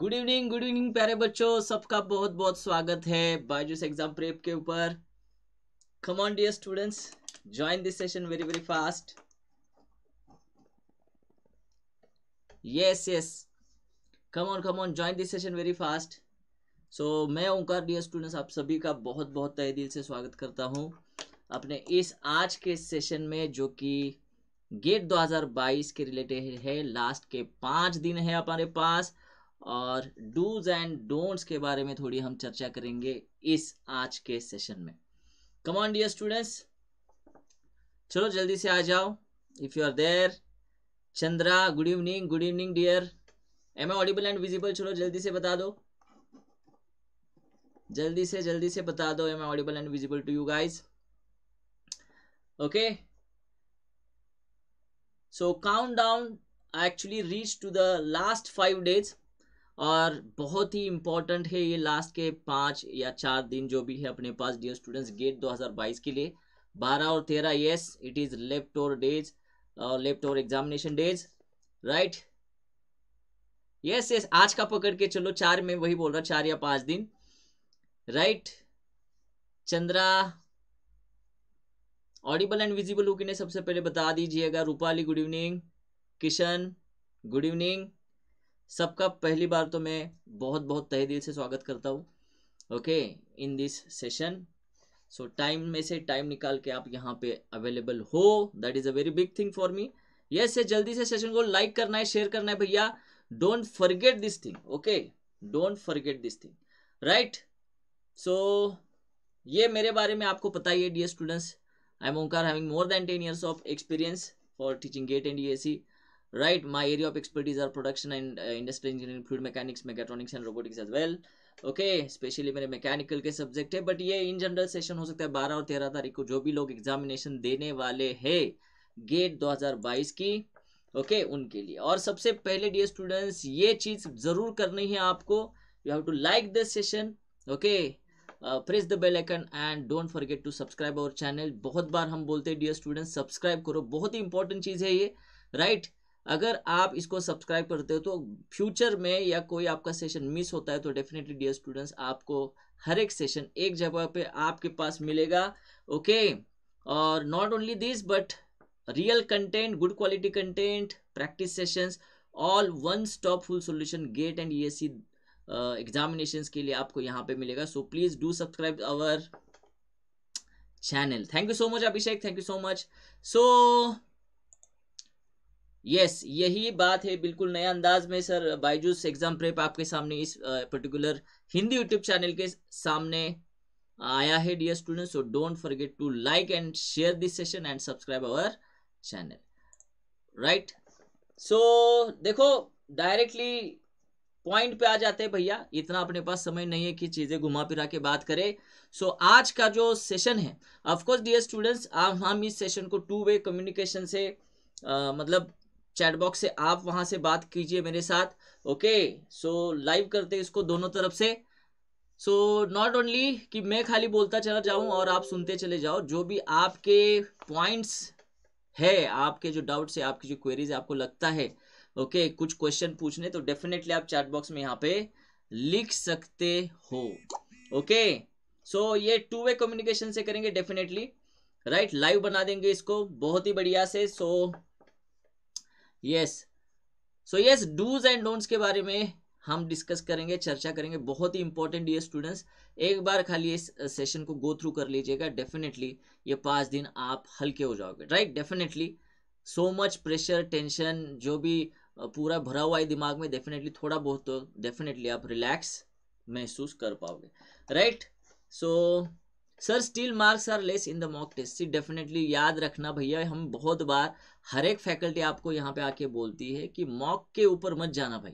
Good evening good evening प्यारे बच्चों सबका बहुत बहुत स्वागत है बायजूस एग्जाम प्रेप के ऊपर come on dear students join this session very very fast yes yes come on come on join this session very fast so मैं ओंकार डियर स्टूडेंट्स आप सभी का बहुत बहुत तय दिल से स्वागत करता हूँ अपने इस आज के सेशन में जो कि गेट 2022 के रिलेटेड है लास्ट के पाँच दिन है हमारे पास और डूज एंड डोंट्स के बारे में थोड़ी हम चर्चा करेंगे इस आज के सेशन में ऑन डियर स्टूडेंट्स चलो जल्दी से आ जाओ if you are there Chandra good evening good evening dear am I audible and visible चलो जल्दी से बता दो जल्दी से जल्दी से बता दो am I audible and visible to you guys okay so count down I actually reach to the last five days और बहुत ही इम्पॉर्टेंट है ये लास्ट के पाँच या चार दिन जो भी है अपने पास डियर स्टूडेंट्स गेट 2022 के लिए 12 और 13 यस इट इज़ लेफ्ट और डेज और लेफ्ट और examination days right yes yes आज का पकड़ के चलो चार में वही बोल रहा चार या पांच दिन right right? Chandra audible and visible हुकी सबसे पहले बता दीजिएगा Rupali good evening Kishan good evening सबका पहली बार तो मैं बहुत बहुत तहे दिल से स्वागत करता हूँ okay in this session so time में से टाइम निकाल के आप यहाँ पे अवेलेबल हो that is a very big thing for me yes से जल्दी से सेशन को लाइक करना है शेयर करना है भैया don't forget this thing okay don't forget this thing right so ये मेरे बारे में आपको पता ही है dear students I am Omkar having more than ten years of experience for teaching GATE and E right my area of expertise are production and uh, industrial engineering fluid mechanics mechatronics and robotics as well okay specially मेरे mechanical के subject है but ये in general session हो सकता है बारह और तेरह तारीख को जो भी लोग एग्जामिनेशन देने वाले हैं गेट 2022 की ओके okay, उनके लिए और सबसे पहले डियर स्टूडेंट्स ये चीज जरूर करनी है आपको you have to like this session okay press the bell icon and don't forget to subscribe our channel बहुत बार हम बोलते हैं डियर स्टूडेंट्स सब्सक्राइब करो बहुत ही इंपॉर्टेंट चीज है ये राइट right? अगर आप इसको सब्सक्राइब करते हो तो फ्यूचर में या कोई आपका सेशन मिस होता है तो डेफिनेटली डियर स्टूडेंट्स आपको हर एक सेशन एक जगह पे आपके पास मिलेगा ओके और not only this but real content good quality content practice sessions all one stop full solution GATE and C examination के लिए आपको यहाँ पे मिलेगा so please do subscribe our channel thank you so much Abhishek thank you so much so yes यही बात है बिल्कुल नया अंदाज में सर बायजूस एग्जाम प्रेप आपके सामने इस पर्टिकुलर हिंदी यूट्यूब चैनल के सामने आया है dear students so don't forget to like and share this session and subscribe our channel right so देखो डायरेक्टली पॉइंट पे आ जाते हैं भैया इतना अपने पास समय नहीं है कि चीजें घुमा फिरा के बात करें सो so, आज का जो सेशन है कोर्स डियर स्टूडेंट्स हम इस सेशन को टू वे कम्युनिकेशन से आ, मतलब चैट बॉक्स से आप वहां से बात कीजिए मेरे साथ ओके सो लाइव करते इसको दोनों तरफ से सो नॉट ओनली कि मैं खाली बोलता चला जाऊं और आप सुनते चले जाओ जो भी आपके पॉइंट्स है आपके जो डाउट्स है आपकी जो क्वेरीज आपको लगता है ओके okay, कुछ क्वेश्चन पूछने तो डेफिनेटली आप चैट बॉक्स में यहाँ पे लिख सकते हो ओके सो so ये टू वे कम्युनिकेशन से करेंगे डेफिनेटली राइट लाइव बना देंगे इसको बहुत ही बढ़िया से so so, yes so yes do's and don'ts के बारे में हम डिस्कस करेंगे चर्चा करेंगे बहुत ही इंपॉर्टेंट ये स्टूडेंट्स एक बार खाली इस सेशन को गो थ्रू कर लीजिएगा डेफिनेटली ये पाँच दिन आप हल्के हो जाओगे right definitely so much pressure tension जो भी पूरा भरा हुआ है दिमाग में डेफिनेटली थोड़ा बहुत तो डेफिनेटली आप रिलैक्स महसूस कर पाओगे right so sir still marks are less in the mock test see definitely याद रखना भैया हम बहुत बार हर एक फैकल्टी आपको यहाँ पे आके बोलती है कि मॉक के ऊपर मत जाना भाई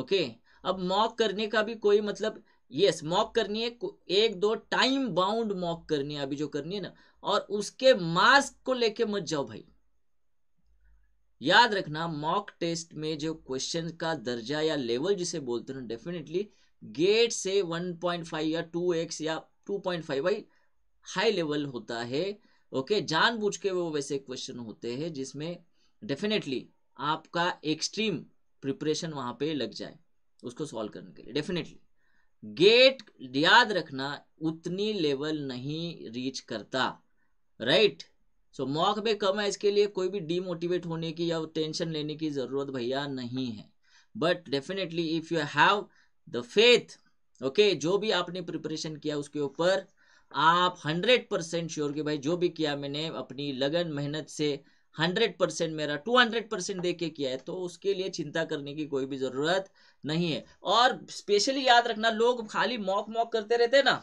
ओके अब मॉक करने का भी कोई मतलब यस मॉक करनी है एक दो टाइम बाउंड मॉक करनी है अभी जो करनी है ना और उसके मार्क्स को लेके मत जाओ भाई याद रखना मॉक टेस्ट में जो क्वेश्चन का दर्जा या लेवल जिसे बोलते हैं डेफिनेटली गेट से 1.5 या 2x या टू पॉइंट फाइव भाई हाई लेवल होता है ओके okay? जानबूझ के वो वैसे क्वेश्चन होते हैं जिसमें डेफिनेटली आपका एक्सट्रीम प्रिपरेशन वहां पे लग जाए उसको सॉल्व करने के लिए डेफिनेटली गेट याद रखना उतनी लेवल नहीं रीच करता राइट सो मॉक में कम है इसके लिए कोई भी डीमोटिवेट होने की या टेंशन लेने की जरूरत भैया नहीं है but definitely if you have the faith okay जो भी आपने प्रिपरेशन किया उसके ऊपर आप हंड्रेड परसेंट श्योर कि भाई जो भी किया मैंने अपनी लगन मेहनत से हंड्रेड परसेंट मेरा टू हंड्रेड परसेंट दे के किया है तो उसके लिए चिंता करने की कोई भी ज़रूरत नहीं है और स्पेशली याद रखना लोग खाली मॉक मॉक करते रहते ना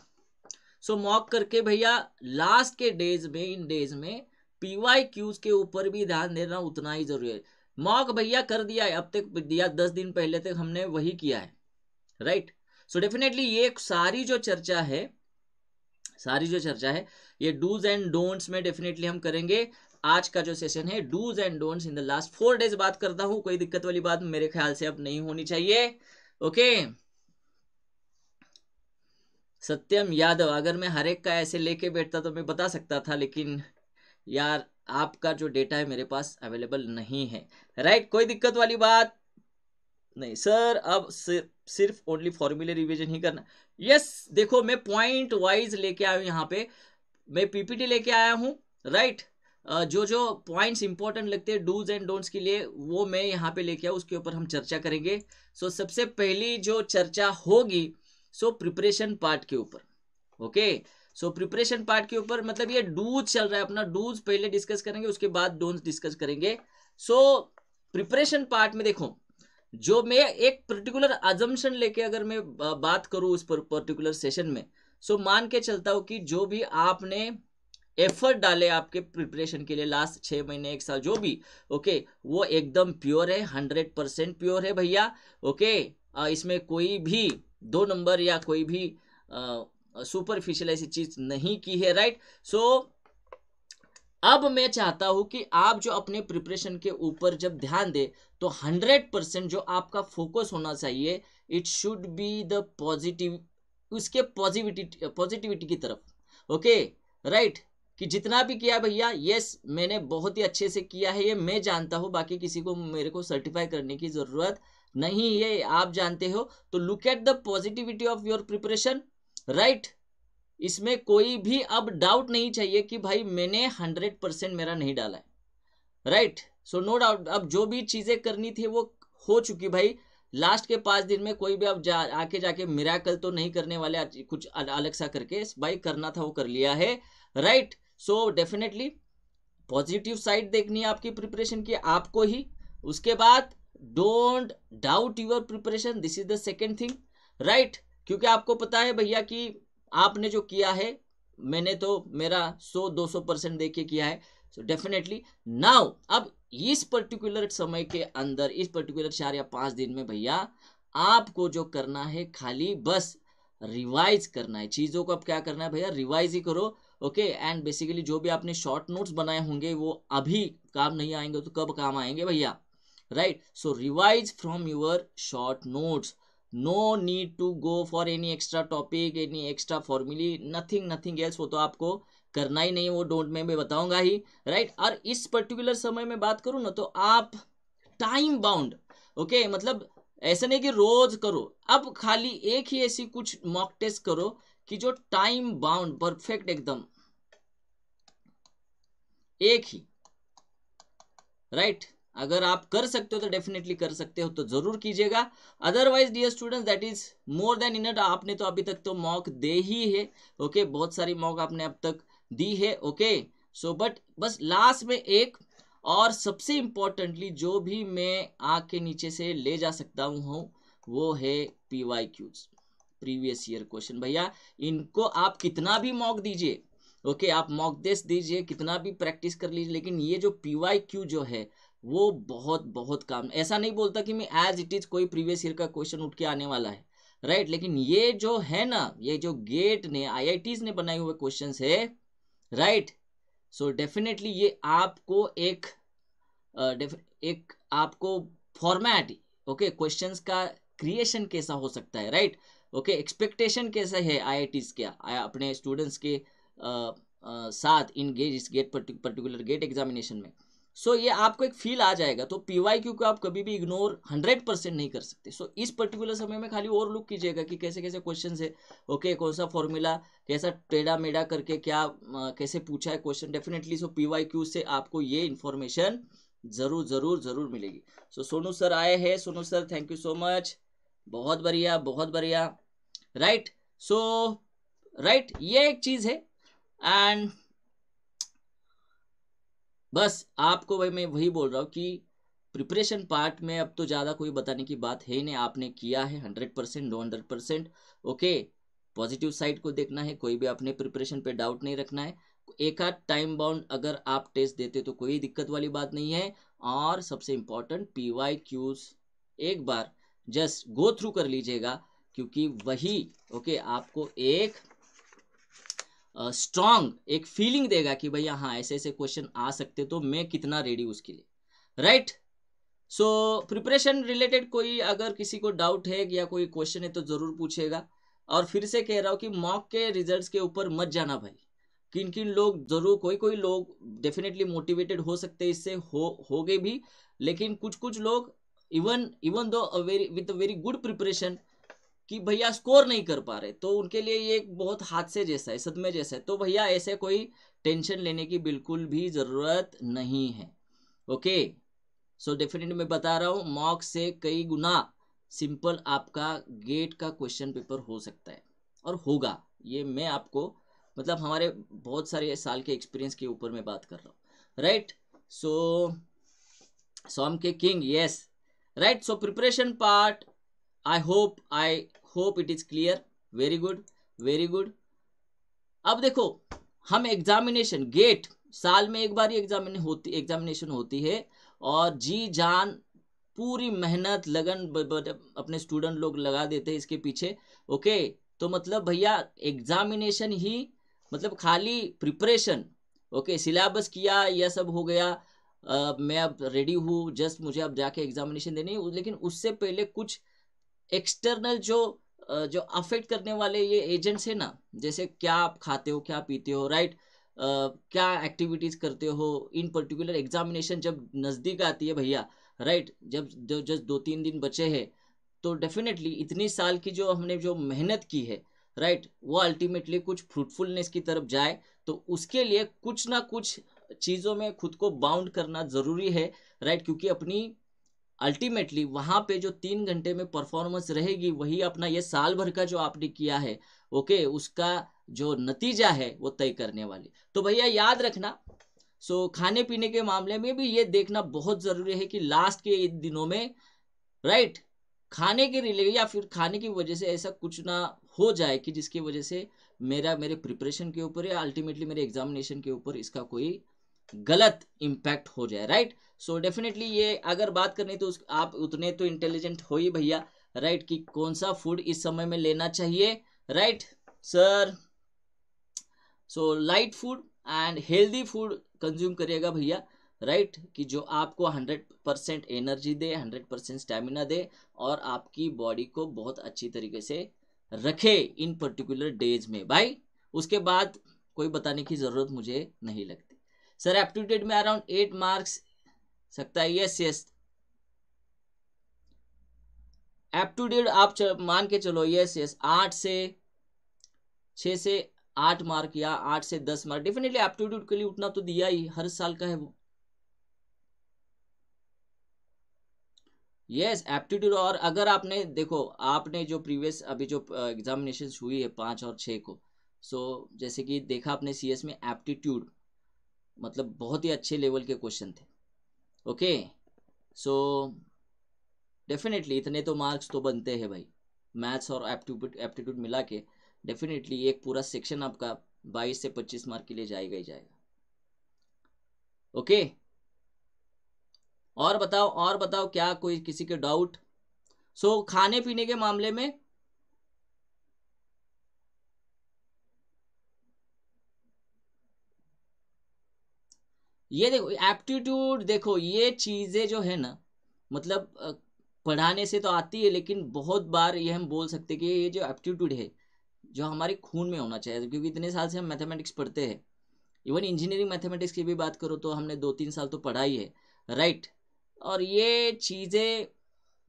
सो मॉक करके भैया लास्ट के डेज में इन डेज में पीवाई क्यूज के ऊपर भी ध्यान देना उतना ही जरूरी है मॉक भैया कर दिया है अब तक दिया दस दिन पहले तक हमने वही किया है राइट सो so डेफिनेटली ये सारी जो चर्चा है सारी जो चर्चा है ये डूज एंड डोंट्स में डेफिनेटली हम करेंगे आज का जो सेशन है do's and don'ts in the last four days बात करता हूं कोई दिक्कत वाली बात मेरे ख्याल से अब नहीं होनी चाहिए ओके okay? सत्यम यादव अगर मैं हर एक का ऐसे लेके बैठता तो मैं बता सकता था लेकिन यार आपका जो डेटा है मेरे पास अवेलेबल नहीं है राइट right? कोई दिक्कत वाली बात नहीं सर अब सिर्फ सिर्फ ओनली फॉर्मूले रिवीजन ही करना यस देखो मैं पॉइंट वाइज लेके आया हूँ यहाँ पे मैं पीपीटी लेके आया हूँ राइट जो जो पॉइंट्स इंपॉर्टेंट लगते हैं डूज एंड डोंट्स के लिए वो मैं यहाँ पे लेके आया उसके ऊपर हम चर्चा करेंगे सो so, सबसे पहली जो चर्चा होगी सो प्रिपरेशन पार्ट के ऊपर ओके सो प्रिपरेशन पार्ट के ऊपर मतलब ये डूज चल रहा है अपना डूज पहले डिस्कस करेंगे उसके बाद डोंट्स डिस्कस करेंगे सो प्रिपरेशन पार्ट में देखो जो मैं एक पर्टिकुलर आजम्पन लेके अगर मैं बात करूँ उस पर पर्टिकुलर सेशन में सो मान के चलता हूँ कि जो भी आपने एफर्ट डाले आपके प्रिपरेशन के लिए लास्ट छः महीने एक साल जो भी ओके वो एकदम प्योर है हंड्रेड परसेंट प्योर है भैया ओके इसमें कोई भी दो नंबर या कोई भी सुपरफिशियल ऐसी चीज़ नहीं की है राइट सो so, अब मैं चाहता हूं कि आप जो अपने प्रिपरेशन के ऊपर जब ध्यान दें तो 100 परसेंट जो आपका फोकस होना चाहिए it should be the positive उसके पॉजिटिविटी पॉजिटिविटी की तरफ ओके राइट कि जितना भी किया भैया यस मैंने बहुत ही अच्छे से किया है ये मैं जानता हूं बाकी किसी को मेरे को सर्टिफाई करने की ज़रूरत नहीं है आप जानते हो तो look at the positivity of your preparation right इसमें कोई भी अब डाउट नहीं चाहिए कि भाई मैंने हंड्रेड परसेंट मेरा नहीं डाला है राइट सो नो डाउट अब जो भी चीज़ें करनी थी वो हो चुकी भाई लास्ट के पांच दिन में कोई भी अब जा आके जाके मिराकल तो नहीं करने वाले कुछ अलग सा करके भाई करना था वो कर लिया है right so definitely positive side देखनी है आपकी प्रिपरेशन की आपको ही उसके बाद don't doubt your preparation this is the second thing right क्योंकि आपको पता है भैया कि आपने जो किया है मैंने तो मेरा 100-200 परसेंट देख के किया है सो डेफिनेटली नाउ अब इस पर्टिकुलर समय के अंदर इस पर्टिकुलर चार या पांच दिन में भैया आपको जो करना है खाली बस रिवाइज करना है चीज़ों को अब क्या करना है भैया रिवाइज ही करो ओके एंड बेसिकली जो भी आपने शॉर्ट नोट्स बनाए होंगे वो अभी काम नहीं आएंगे तो कब काम आएंगे भैया right so revise from your short notes no need to go for any extra topic any extra formulae nothing nothing else वो तो आपको करना ही नहीं वो डोंट मैं मैं बताऊंगा ही राइट right? और इस पर्टिकुलर समय में बात करूँ ना तो आप टाइम बाउंड ओके मतलब ऐसा नहीं कि रोज करो अब खाली एक ही ऐसी कुछ मॉक टेस्ट करो कि जो टाइम बाउंड परफेक्ट एकदम एक ही राइट right? अगर आप कर सकते हो तो डेफिनेटली कर सकते हो तो जरूर कीजिएगा otherwise dear students that is more than इनट आपने तो अभी तक तो मॉक दे ही है ओके okay? बहुत सारी मॉक आपने अब तक दी है ओके सो बट बस लास्ट में एक और सबसे इंपॉर्टेंटली जो भी मैं आग के नीचे से ले जा सकता हूँ वो है P Y Qs previous year question भैया इनको आप कितना भी मॉक दीजिए ओके okay, आप मॉक दे दीजिए कितना भी प्रैक्टिस कर लीजिए लेकिन ये जो पी वाई क्यू जो है वो बहुत बहुत काम ऐसा नहीं बोलता कि मैं एज इट इज कोई प्रीवियस ईयर का क्वेश्चन उठ के आने वाला है राइट right? लेकिन ये जो है ना ये जो गेट ने आईआईटीज ने बनाए हुए क्वेश्चन है राइट सो डेफिनेटली ये आपको एक एक आपको फॉर्मेट ओके क्वेश्चन का क्रिएशन कैसा हो सकता है राइट ओके एक्सपेक्टेशन कैसा है आईआईटीज के अपने स्टूडेंट्स के आ, आ, साथ इन गेट इस गेट पर्टिकुलर गेट एग्जामिनेशन में सो so, ये आपको एक फील आ जाएगा तो पी वाई क्यू को आप कभी भी इग्नोर हंड्रेड परसेंट नहीं कर सकते सो so, इस पर्टिकुलर समय में खाली और लुक कीजिएगा कि कैसे कैसे क्वेश्चन है ओके okay, कौन सा फॉर्मूला कैसा टेढ़ा मेढ़ा करके क्या आ, कैसे पूछा है question definitely so P Y Q से आपको ये इन्फॉर्मेशन जरूर जरूर जरूर मिलेगी सो so, सोनू सर आए हैं Sonu sir thank you so much बहुत बढ़िया बहुत बढ़िया राइट सो राइट ये एक चीज़ है एंड बस आपको भाई मैं वही बोल रहा हूँ कि प्रिपरेशन पार्ट में अब तो ज़्यादा कोई बताने की बात है नहीं आपने किया है hundred percent no hundred percent okay positive side को देखना है कोई भी अपने प्रिपरेशन पे डाउट नहीं रखना है एक आध टाइम बाउंड अगर आप टेस्ट देते तो कोई दिक्कत वाली बात नहीं है और सबसे इम्पोर्टेंट पी वाई क्यूज एक बार जस्ट गो थ्रू कर लीजिएगा क्योंकि वही ओके आपको एक स्ट्रांग एक फीलिंग देगा कि भैया हाँ ऐसे ऐसे क्वेश्चन आ सकते तो मैं कितना रेडी उसके लिए राइट सो प्रिपरेशन रिलेटेड कोई अगर किसी को डाउट है या कोई क्वेश्चन है तो ज़रूर पूछेगा और फिर से कह रहा हूँ कि मॉक के रिजल्ट्स के ऊपर मत जाना भाई किन किन लोग जरूर कोई कोई लोग डेफिनेटली मोटिवेटेड हो सकते इससे हो हो गए भी लेकिन कुछ कुछ लोग even even though very with very good preparation कि भैया स्कोर नहीं कर पा रहे तो उनके लिए ये एक बहुत हादसे जैसा है सदमे जैसा है तो भैया ऐसे कोई टेंशन लेने की बिल्कुल भी ज़रूरत नहीं है ओके सो डेफिनेट मैं बता रहा हूँ मॉक से कई गुना सिंपल आपका गेट का क्वेश्चन पेपर हो सकता है और होगा ये मैं आपको मतलब हमारे बहुत सारे साल के एक्सपीरियंस के ऊपर मैं बात कर रहा हूँ राइट सो सॉम के king yes right so preparation part I hope I hope it is clear very good very good अब देखो हम एग्जामिनेशन गेट साल में एक बार ही एग्जामिने होती एग्जामिनेशन होती है और जी जान पूरी मेहनत लगन ब, ब, अपने स्टूडेंट लोग लगा देते हैं इसके पीछे ओके तो मतलब भैया एग्जामिनेशन ही मतलब खाली प्रिपरेशन ओके सिलेबस किया यह सब हो गया आ, मैं अब रेडी हूँ जस्ट मुझे अब जाके एग्जामिनेशन देनी लेकिन उससे पहले कुछ एक्सटर्नल जो जो अफेक्ट करने वाले ये एजेंट्स है ना जैसे क्या आप खाते हो क्या पीते हो राइट क्या एक्टिविटीज करते हो इन पर्टिकुलर एग्जामिनेशन जब नज़दीक आती है भैया राइट जब जो जस्ट दो तीन दिन बचे हैं तो डेफिनेटली इतनी साल की जो हमने जो मेहनत की है राइट right? वो अल्टीमेटली कुछ फ्रूटफुलनेस की तरफ जाए तो उसके लिए कुछ ना कुछ चीज़ों में खुद को बाउंड करना ज़रूरी है राइट right? क्योंकि अपनी अल्टीमेटली वहाँ पे जो तीन घंटे में परफॉर्मेंस रहेगी वही अपना ये साल भर का जो आपने किया है ओके उसका जो नतीजा है वो तय करने वाली तो भैया याद रखना सो खाने पीने के मामले में भी ये देखना बहुत ज़रूरी है कि लास्ट के दिनों में राइट खाने के रिले या फिर खाने की वजह से ऐसा कुछ ना हो जाए कि जिसकी वजह से मेरा मेरे प्रिपरेशन के ऊपर या अल्टीमेटली मेरे एग्जामिनेशन के ऊपर इसका कोई गलत इम्पैक्ट हो जाए राइट सो so डेफिनेटली ये अगर बात करनी तो आप उतने तो इंटेलिजेंट हो ही भैया राइट right, कि कौन सा फूड इस समय में लेना चाहिए right sir so light food and healthy food consume करिएगा भैया राइट right? कि जो आपको 100 परसेंट एनर्जी दे 100 परसेंट स्टेमिना दे और आपकी बॉडी को बहुत अच्छी तरीके से रखे इन पर्टिकुलर डेज में भाई उसके बाद कोई बताने की ज़रूरत मुझे नहीं लगती सर एप्टीट्यूड में अराउंड एट मार्क्स सकता है यस यस डेट आप मान के चलो यस यस आठ से छ से आठ मार्क या आठ से दस मार्क डेफिनेटली एप्टीट्यूड के लिए उतना तो दिया ही हर साल का है वो यस एप्टीट्यूड और अगर आपने देखो आपने जो प्रीवियस अभी जो एग्जामिनेशन हुई है पांच और छः को सो so, जैसे कि देखा आपने सीएस में एप्टीट्यूड मतलब बहुत ही अच्छे लेवल के क्वेश्चन थे ओके सो डेफिनेटली इतने तो मार्क्स तो बनते हैं भाई मैथ्स और एप्टीट्यूड एप्टीट्यूड मिला के डेफिनेटली एक पूरा सेक्शन आपका बाईस से पच्चीस मार्क के लिए जाएगा ही जाएगा ओके okay? और बताओ और बताओ क्या कोई किसी के डाउट सो so, खाने पीने के मामले में ये देखो एप्टीट्यूड देखो ये चीज़ें जो है ना मतलब पढ़ाने से तो आती है लेकिन बहुत बार ये हम बोल सकते कि ये जो एप्टीट्यूड है जो हमारे खून में होना चाहिए क्योंकि इतने साल से हम मैथमेटिक्स पढ़ते हैं इवन इंजीनियरिंग मैथमेटिक्स की भी बात करो तो हमने दो तीन साल तो पढ़ाई है राइट और ये चीज़ें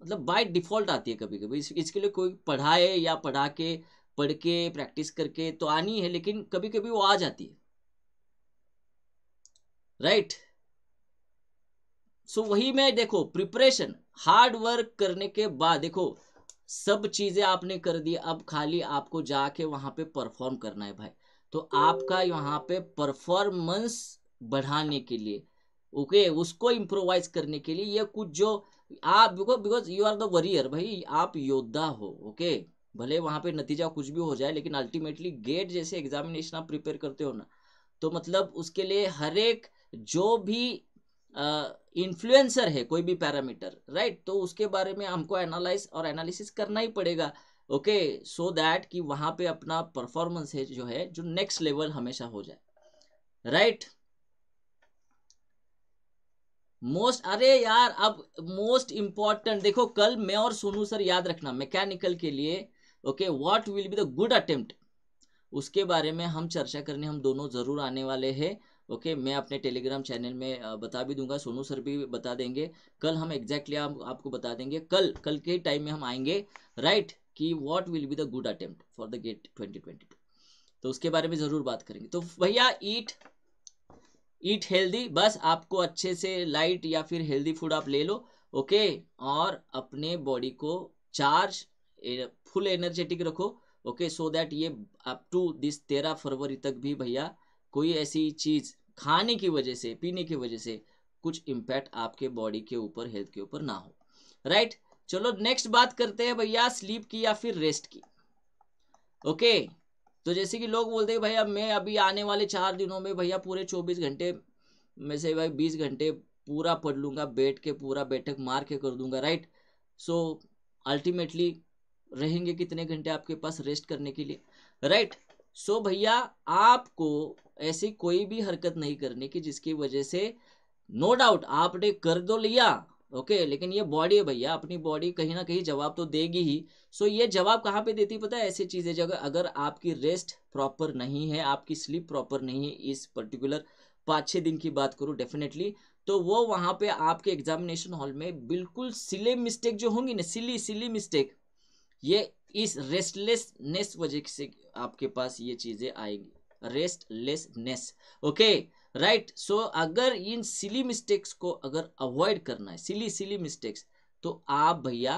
मतलब बाय डिफ़ॉल्ट आती है कभी कभी इस, इसके लिए कोई पढ़ाए या पढ़ा के पढ़ के प्रैक्टिस करके तो आनी है लेकिन कभी कभी वो आ जाती है राइट सो वही में देखो प्रिपरेशन हार्ड वर्क करने के बाद देखो सब चीजें आपने कर दी अब खाली आपको जाके वहां पे परफॉर्म करना है भाई तो आपका यहाँ पे परफॉर्मेंस बढ़ाने के लिए ओके okay, उसको इम्प्रोवाइज करने के लिए ये कुछ जो आप because because you are the warrior भाई आप योद्धा हो ओके okay? भले वहां पे नतीजा कुछ भी हो जाए लेकिन अल्टीमेटली गेट जैसे एग्जामिनेशन आप प्रिपेयर करते हो ना तो मतलब उसके लिए हर एक जो भी इन्फ्लुएंसर है कोई भी पैरामीटर राइट तो उसके बारे में हमको एनालाइज और एनालिसिस करना ही पड़ेगा ओके सो दैट कि वहां पे अपना परफॉर्मेंस है जो है जो नेक्स्ट लेवल हमेशा हो जाए राइट right? मोस्ट अरे यार अब मोस्ट इंपॉर्टेंट देखो कल मैं और सोनू सर याद रखना मैकेनिकल के लिए okay what will be the good attempt उसके बारे में हम चर्चा करने हम दोनों जरूर आने वाले हैं ओके मैं अपने टेलीग्राम चैनल में बता भी दूंगा सोनू सर भी बता देंगे कल हम एग्जैक्टली आप, आपको बता देंगे कल कल के टाइम में हम आएंगे राइट कि what will be the good attempt for the GATE 2022 तो उसके बारे में ज़रूर बात करेंगे तो भैया ईट ईट हेल्दी बस आपको अच्छे से लाइट या फिर हेल्दी फूड आप ले लो ओके और अपने बॉडी को चार्ज फुल एनर्जेटिक रखो ओके सो दैट ये अप टू दिस तेरह फरवरी तक भी भैया कोई ऐसी चीज़ खाने की वजह से पीने की वजह से कुछ इम्पैक्ट आपके बॉडी के ऊपर हेल्थ के ऊपर ना हो राइट right? चलो नेक्स्ट बात करते हैं भैया स्लीप की या फिर रेस्ट की ओके okay, तो जैसे कि लोग बोलते हैं भैया मैं अभी आने वाले चार दिनों में भैया पूरे चौबीस घंटे में से भाई बीस घंटे पूरा पढ़ लूँगा बैठ के पूरा बैठक मार के कर दूंगा राइट सो अल्टीमेटली रहेंगे कितने घंटे आपके पास रेस्ट करने के लिए राइट right? सो so भैया आपको ऐसी कोई भी हरकत नहीं करनी कि जिसकी वजह से नो no डाउट आपने कर दो तो लिया ओके okay, लेकिन ये बॉडी है भैया अपनी बॉडी कहीं ना कहीं जवाब तो देगी ही सो so, ये जवाब कहाँ पे देती पता है ऐसी चीज़ें जगह अगर आपकी रेस्ट प्रॉपर नहीं है आपकी स्लीप प्रॉपर नहीं है इस पर्टिकुलर पाँच छः दिन की बात करूँ डेफिनेटली तो वो वहाँ पे आपके एग्जामिनेशन हॉल में बिल्कुल सिले मिस्टेक जो होंगी ना सिली सिली मिस्टेक ये इस रेस्टलेसनेस वजह से आपके पास ये चीज़ें आएंगी रेस्टलेसनेस ओके राइट सो अगर इन सिली मिस्टेक्स को अगर अवॉइड करना है सिली सिली मिस्टेक्स तो आप भैया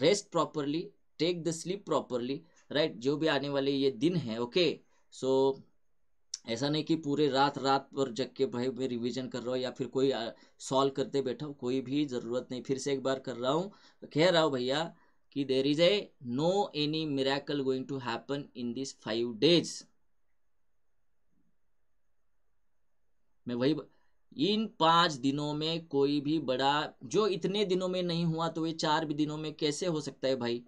rest properly take the sleep properly right जो भी आने वाले ये दिन है ओके okay? सो so, ऐसा नहीं कि पूरे रात रात पर जग के भाई मैं रिवीजन कर रहा हूँ या फिर कोई सॉल्व करते बैठा हूँ कोई भी ज़रूरत नहीं फिर से एक बार कर रहा हूँ कह रहा हूँ भैया कि there is a no any miracle going to happen in this five days मैं वही इन पांच दिनों में कोई भी बड़ा जो इतने दिनों में नहीं हुआ तो ये चार भी दिनों में कैसे हो सकता है भाई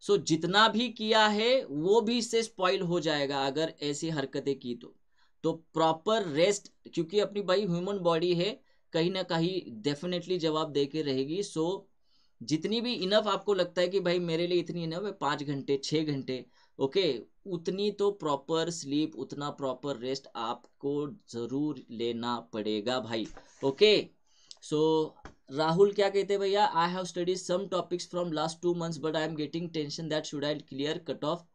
सो so, जितना भी किया है वो भी इससे स्पॉइल हो जाएगा अगर ऐसी हरकतें की तो तो प्रॉपर रेस्ट क्योंकि अपनी भाई ह्यूमन बॉडी है कहीं ना कहीं डेफिनेटली जवाब दे के रहेगी सो so, जितनी भी इनफ आपको लगता है कि भाई मेरे लिए इतनी इनफ है पाँच घंटे छः घंटे ओके उतनी तो प्रॉपर स्लीप उतना प्रॉपर रेस्ट आपको ज़रूर लेना पड़ेगा भाई ओके सो राहुल क्या कहते हैं भैया I have study some topics from last two months but I am getting tension that should I clear cut off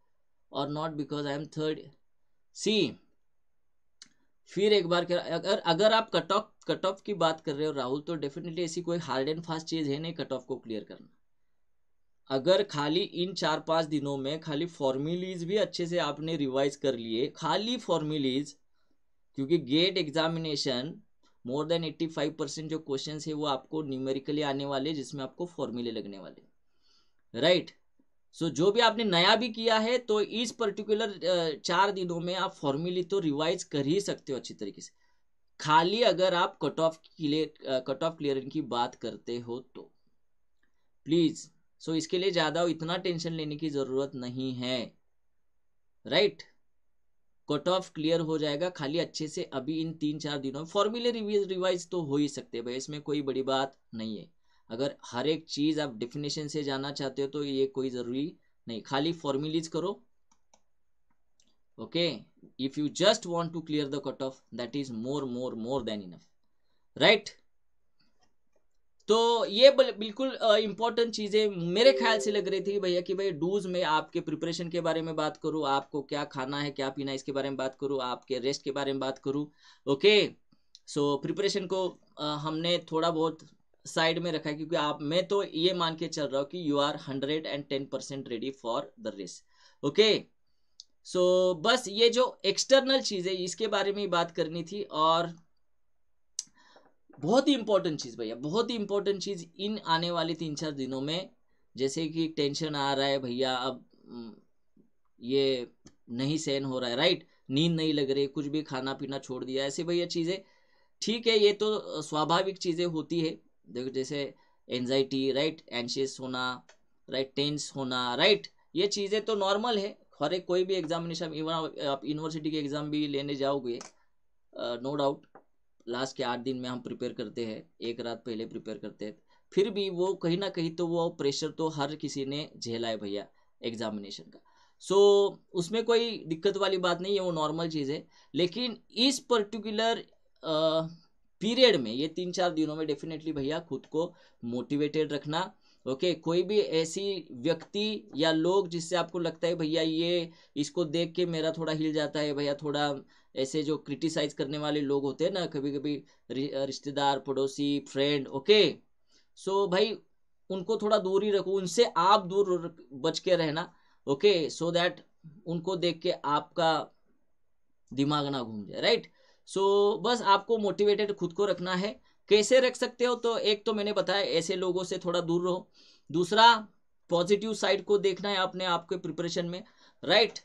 और not because I am third C फिर एक बार कर, अगर अगर आप कट ऑफ कट ऑफ की बात कर रहे हो राहुल तो डेफिनेटली ऐसी कोई हार्ड एंड फास्ट चीज़ है नहीं कट ऑफ को क्लियर करना अगर खाली इन चार पांच दिनों में खाली फॉर्मूलीज भी अच्छे से आपने रिवाइज कर लिए खाली फॉर्मूलीज क्योंकि GATE examination more than eighty five percent जो क्वेश्चन है वो आपको न्यूमेरिकली आने वाले जिसमें आपको फॉर्मूले लगने वाले राइट right? सो so, जो भी आपने नया भी किया है तो इस पर्टिकुलर चार दिनों में आप फॉर्मूले तो रिवाइज कर ही सकते हो अच्छी तरीके से खाली अगर आप cut off clear cut off clear की बात करते हो तो प्लीज़ सो so, इसके लिए ज़्यादा इतना टेंशन लेने की ज़रूरत नहीं है राइट कट ऑफ क्लियर हो जाएगा खाली अच्छे से अभी इन तीन चार दिनों में फॉर्मूले रिवीज रिवाइज तो हो ही सकते हैं भाई इसमें कोई बड़ी बात नहीं है अगर हर एक चीज़ आप डेफिनेशन से जाना चाहते हो तो ये कोई ज़रूरी नहीं खाली फॉर्मूलीज करो okay if you just want to clear the off that is more more more than enough right तो ये बिल्कुल इंपॉर्टेंट चीज़ें मेरे ख्याल से लग रही थी भैया कि भाई डूज में आपके प्रिपरेशन के बारे में बात करूं आपको क्या खाना है क्या पीना है इसके बारे में बात करूं आपके रेस्ट के बारे में बात करूँ ओके सो प्रिपरेशन को आ, हमने थोड़ा बहुत साइड में रखा है क्योंकि आप मैं तो ये मान के चल रहा हूँ कि you are hundred and ten percent ready for the race okay so so, बस ये जो एक्सटर्नल चीज़ है इसके बारे में ही बात करनी थी और बहुत ही इंपॉर्टेंट चीज़ भैया बहुत ही इंपॉर्टेंट चीज़ इन आने वाले तीन चार दिनों में जैसे कि टेंशन आ रहा है भैया अब हम्म, ये नहीं सहन हो रहा है राइट नींद नहीं लग रही कुछ भी खाना पीना छोड़ दिया ऐसे भैया चीज़ें ठीक है ये तो स्वाभाविक चीज़ें होती है देखो जैसे एनजाइटी राइट एनशियस होना राइट टेंस होना राइट ये चीज़ें तो नॉर्मल है हर एक कोई भी एग्जामिनेशन इवन आप यूनिवर्सिटी के एग्ज़ाम भी लेने जाओगे नो डाउट लास्ट के आठ दिन में हम प्रिपेयर करते हैं एक रात पहले प्रिपेयर करते हैं फिर भी वो कहीं ना कहीं तो वो प्रेशर तो हर किसी ने झेला है भैया एग्जामिनेशन का सो so, उसमें कोई दिक्कत वाली बात नहीं है वो नॉर्मल चीज़ है लेकिन इस पर्टिकुलर पीरियड में ये तीन चार दिनों में डेफिनेटली भैया खुद को मोटिवेटेड रखना ओके okay, कोई भी ऐसी व्यक्ति या लोग जिससे आपको लगता है भैया ये इसको देख के मेरा थोड़ा हिल जाता है भैया थोड़ा ऐसे जो क्रिटिसाइज करने वाले लोग होते हैं ना कभी कभी रिश्तेदार पड़ोसी फ्रेंड ओके सो भाई उनको थोड़ा दूर ही रखो उनसे आप दूर बच के रहना ओके सो दैट उनको देख के आपका दिमाग ना घूम जाए राइट सो बस आपको मोटिवेटेड खुद को रखना है कैसे रख सकते हो तो एक तो मैंने बताया ऐसे लोगों से थोड़ा दूर रहो दूसरा पॉजिटिव साइड को देखना है अपने आपके प्रिपरेशन में राइट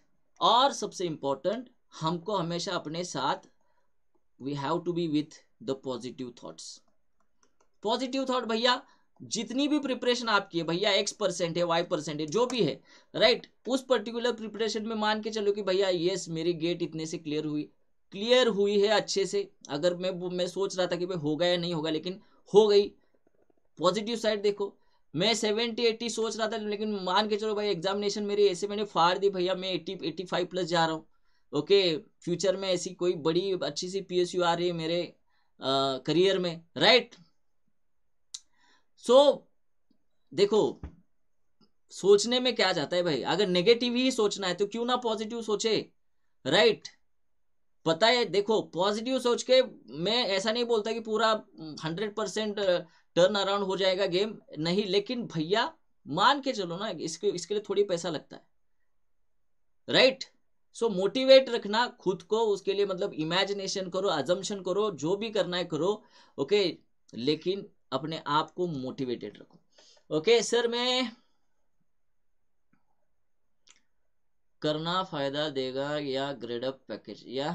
और सबसे इंपॉर्टेंट हमको हमेशा अपने साथ we have to be with the positive thoughts positive thought भैया जितनी भी प्रिपरेशन आपकी है भैया एक्स परसेंट है वाई परसेंट है जो भी है राइट उस पर्टिकुलर प्रिपरेशन में मान के चलो कि भैया यस मेरी गेट इतने से क्लियर हुई क्लियर हुई है अच्छे से अगर मैं मैं सोच रहा था कि भाई होगा या नहीं होगा लेकिन हो गई पॉजिटिव साइड देखो मैं सेवेंटी एट्टी सोच रहा था लेकिन मान के चलो भाई एग्जामिनेशन मेरी ऐसे मैंने फाड़ दी भैया मैं एट्टी एट्टी फाइव प्लस जा रहा हूँ ओके फ्यूचर में ऐसी कोई बड़ी अच्छी सी यू आ रही है मेरे आ, करियर में राइट सो so, देखो सोचने में क्या जाता है भाई अगर नेगेटिव ही सोचना है तो क्यों ना पॉजिटिव सोचे राइट पता है देखो पॉजिटिव सोच के मैं ऐसा नहीं बोलता कि पूरा हंड्रेड परसेंट टर्न अराउंड हो जाएगा गेम नहीं लेकिन भैया मान के चलो ना इसके इसके लिए थोड़ी पैसा लगता है राइट सो मोटिवेट रखना खुद को उसके लिए मतलब इमेजिनेशन करो अजम्पन करो जो भी करना है करो ओके लेकिन अपने आप को मोटिवेटेड रखो ओके सर मैं करना फायदा देगा या ग्रेडअप पैकेज या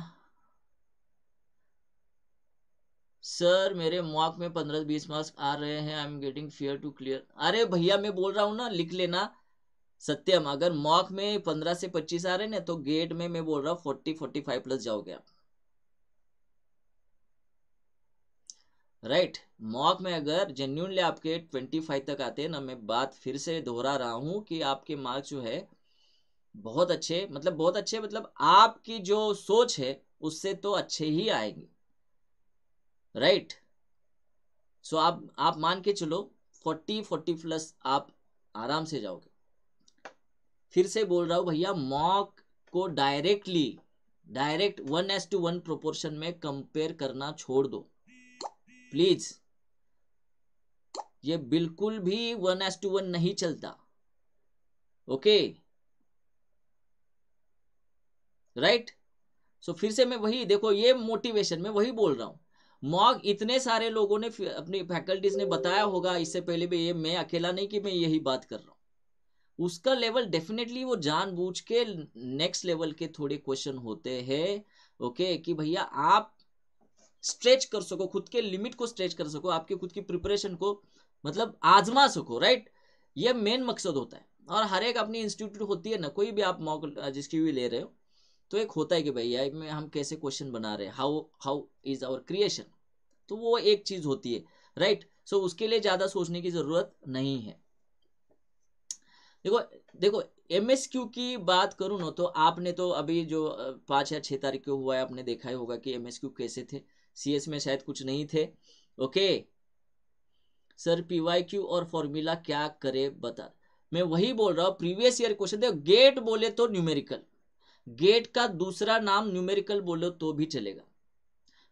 सर मेरे मॉक में पंद्रह बीस मार्क्स आ रहे हैं I am getting fair to clear अरे भैया मैं बोल रहा हूँ ना लिख लेना सत्यम अगर मॉक में पंद्रह से पच्चीस आ रहे हैं ना तो गेट में मैं बोल रहा हूँ फोर्टी फोर्टी फाइव प्लस जाओगे आप राइट right. मॉक में अगर जेन्यूनली आपके ट्वेंटी फाइव तक आते हैं ना मैं बात फिर से दोहरा रहा हूँ कि आपके मार्क्स जो है बहुत अच्छे मतलब बहुत अच्छे मतलब आपकी जो सोच है उससे तो अच्छे ही आएंगे राइट right? सो so, आप आप मान के चलो फोर्टी फोर्टी प्लस आप आराम से जाओगे फिर से बोल रहा हूं भैया मॉक को directly direct one is to one proportion में कंपेयर करना छोड़ दो प्लीज ये बिल्कुल भी वन एस टू वन नहीं चलता ओके राइट सो फिर से मैं वही देखो ये मोटिवेशन में वही बोल रहा हूं मॉक इतने सारे लोगों ने अपनी फैकल्टीज ने बताया होगा इससे पहले भी ये मैं अकेला नहीं कि मैं यही बात कर रहा हूँ उसका लेवल डेफिनेटली वो जानबूझ के नेक्स्ट लेवल के थोड़े क्वेश्चन होते हैं ओके कि भैया आप स्ट्रेच कर सको खुद के लिमिट को स्ट्रेच कर सको आपके खुद की प्रिपरेशन को मतलब आजमा सको राइट ये मेन मकसद होता है और हर एक अपनी इंस्टीट्यूट होती है ना कोई भी आप मॉक जिसकी भी ले रहे हो तो एक होता है कि भाई आई में हम कैसे क्वेश्चन बना रहे हैं how how is our creation तो वो एक चीज होती है राइट right? सो so, उसके लिए ज्यादा सोचने की जरूरत नहीं है देखो देखो एमएसक्यू की बात करूँ ना तो आपने तो अभी जो पाँच या छः तारीख को हुआ है आपने देखा ही होगा कि क्यू कैसे थे सीएस में शायद कुछ नहीं थे ओके सर क्यू और फॉर्मूला क्या करे बता मैं वही बोल रहा हूँ प्रीवियस ईयर क्वेश्चन देखो गेट बोले तो न्यूमेरिकल गेट का दूसरा नाम न्यूमेरिकल बोलो तो भी चलेगा